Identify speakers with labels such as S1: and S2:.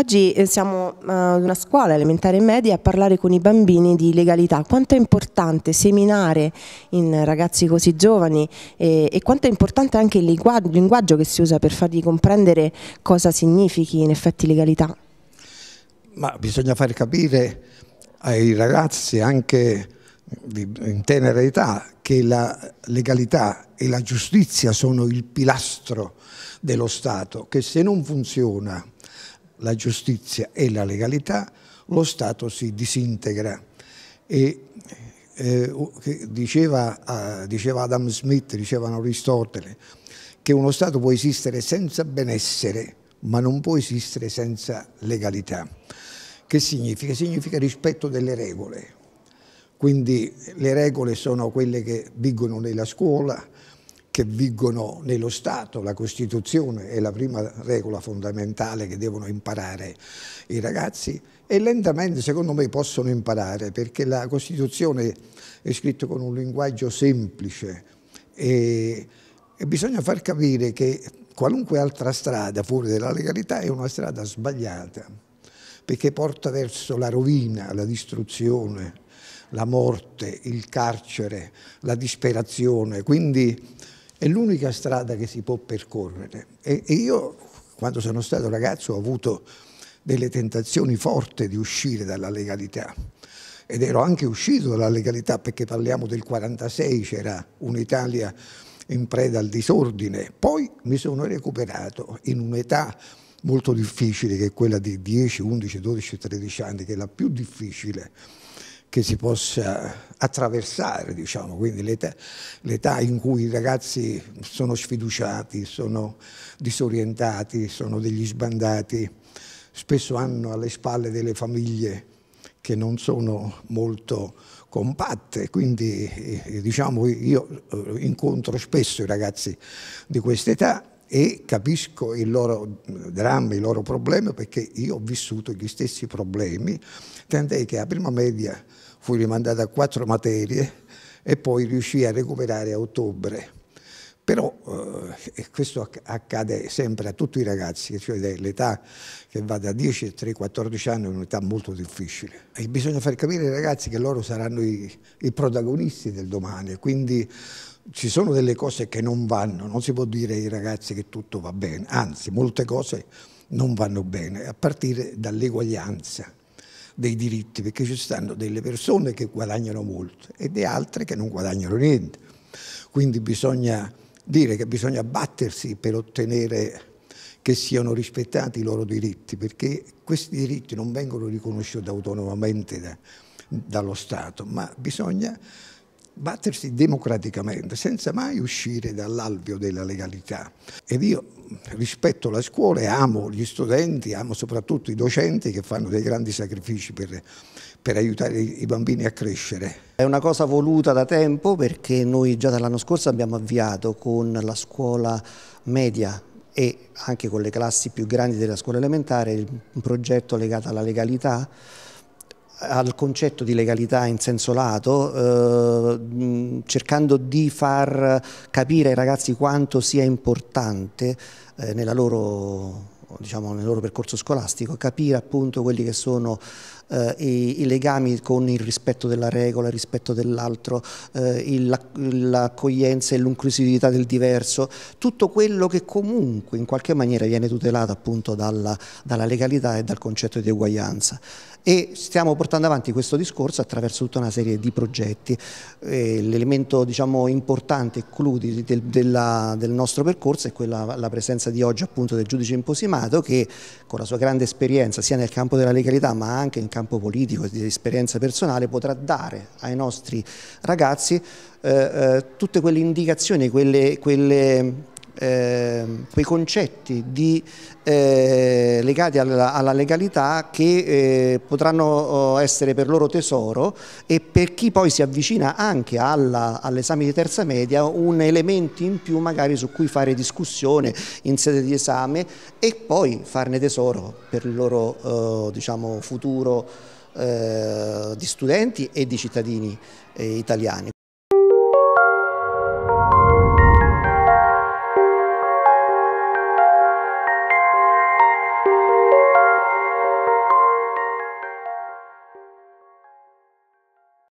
S1: Oggi eh, siamo eh, ad una scuola elementare e media a parlare con i bambini di legalità. Quanto è importante seminare in ragazzi così giovani e, eh, e quanto è importante anche il linguaggio che si usa per fargli comprendere cosa significhi in effetti legalità?
S2: Ma bisogna far capire ai ragazzi anche in tenera età che la legalità e la giustizia sono il pilastro dello Stato, che se non funziona la giustizia e la legalità, lo Stato si disintegra. E, eh, diceva, eh, diceva Adam Smith, dicevano Aristotele, che uno Stato può esistere senza benessere, ma non può esistere senza legalità. Che significa? Significa rispetto delle regole. Quindi le regole sono quelle che vigono nella scuola, che vigono nello Stato, la Costituzione è la prima regola fondamentale che devono imparare i ragazzi e lentamente secondo me possono imparare perché la Costituzione è scritta con un linguaggio semplice e, e bisogna far capire che qualunque altra strada fuori dalla legalità è una strada sbagliata perché porta verso la rovina, la distruzione, la morte, il carcere, la disperazione. Quindi è l'unica strada che si può percorrere. E, e io, quando sono stato ragazzo, ho avuto delle tentazioni forti di uscire dalla legalità ed ero anche uscito dalla legalità perché parliamo del 1946, c'era un'Italia in preda al disordine. Poi mi sono recuperato in un'età molto difficile che è quella di 10, 11, 12, 13 anni, che è la più difficile che si possa attraversare, diciamo, quindi l'età, in cui i ragazzi sono sfiduciati, sono disorientati, sono degli sbandati, spesso hanno alle spalle delle famiglie che non sono molto compatte, quindi eh, diciamo, io eh, incontro spesso i ragazzi di questa età e capisco il loro dramma, i loro problemi perché io ho vissuto gli stessi problemi, tant'è che a prima media fui rimandata a quattro materie e poi riuscii a recuperare a ottobre però eh, questo accade sempre a tutti i ragazzi, cioè l'età che va da 10 a 3, 14 anni è un'età molto difficile. E bisogna far capire ai ragazzi che loro saranno i, i protagonisti del domani, quindi ci sono delle cose che non vanno, non si può dire ai ragazzi che tutto va bene, anzi molte cose non vanno bene, a partire dall'eguaglianza dei diritti, perché ci stanno delle persone che guadagnano molto e di altre che non guadagnano niente. Quindi bisogna dire che bisogna battersi per ottenere che siano rispettati i loro diritti, perché questi diritti non vengono riconosciuti autonomamente da, dallo Stato, ma bisogna battersi democraticamente, senza mai uscire dall'alveo della legalità. Ed io rispetto la scuola e amo gli studenti, amo soprattutto i docenti che fanno dei grandi sacrifici per per aiutare i bambini a crescere. È
S1: una cosa voluta da tempo perché noi già dall'anno scorso abbiamo avviato con la scuola media e anche con le classi più grandi della scuola elementare un progetto legato alla legalità al concetto di legalità in senso lato, eh, cercando di far capire ai ragazzi quanto sia importante eh, nella loro diciamo, nel loro percorso scolastico, capire appunto quelli che sono eh, i, i, legami con il rispetto della regola, il rispetto dell'altro, eh, l'accoglienza e l'inclusività del diverso, tutto quello che comunque in qualche maniera viene tutelato appunto dalla, dalla legalità e dal concetto di uguaglianza e stiamo portando avanti questo discorso attraverso tutta una serie di progetti. Eh, L'elemento diciamo, importante e clou del, del, nostro percorso è quella, la presenza di oggi appunto del giudice imposimato che con la sua grande esperienza sia nel campo della legalità ma anche in campo campo politico, di esperienza personale, potrà dare ai nostri ragazzi eh, eh tutte quelle indicazioni, quelle, quelle Ehm, quei concetti di, eh, legati alla, alla, legalità che eh, potranno oh, essere per loro tesoro e per chi poi si avvicina anche all'esame all di terza media un elemento in più magari su cui fare discussione in sede di esame e poi farne tesoro per il loro oh, diciamo, futuro eh, di studenti e di cittadini eh, italiani.